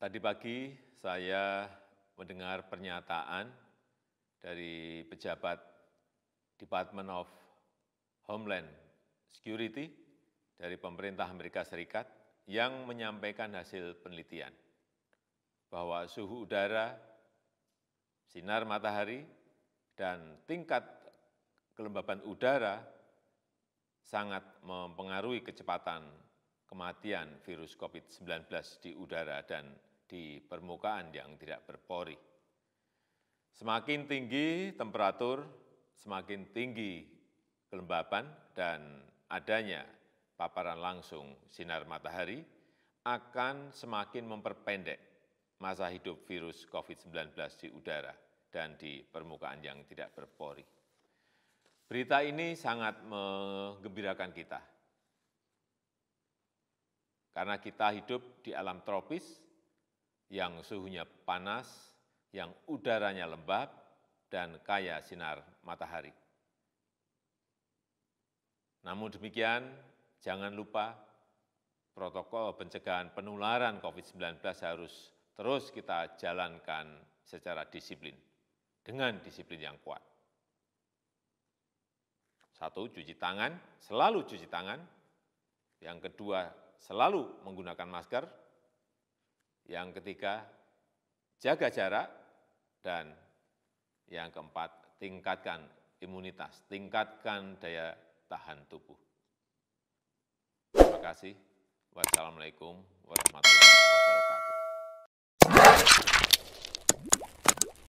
Tadi pagi saya mendengar pernyataan dari pejabat Department of Homeland Security dari pemerintah Amerika Serikat yang menyampaikan hasil penelitian bahwa suhu udara, sinar matahari, dan tingkat kelembaban udara sangat mempengaruhi kecepatan kematian virus COVID-19 di udara dan di permukaan yang tidak berpori. Semakin tinggi temperatur, semakin tinggi kelembaban dan adanya paparan langsung sinar matahari akan semakin memperpendek masa hidup virus COVID-19 di udara dan di permukaan yang tidak berpori. Berita ini sangat menggembirakan kita, karena kita hidup di alam tropis yang suhunya panas, yang udaranya lembab, dan kaya sinar matahari. Namun demikian, jangan lupa protokol pencegahan penularan COVID-19 harus terus kita jalankan secara disiplin, dengan disiplin yang kuat. Satu, cuci tangan, selalu cuci tangan. Yang kedua, selalu menggunakan masker yang ketiga jaga jarak, dan yang keempat tingkatkan imunitas, tingkatkan daya tahan tubuh. Terima kasih. Wassalamualaikum warahmatullahi wabarakatuh.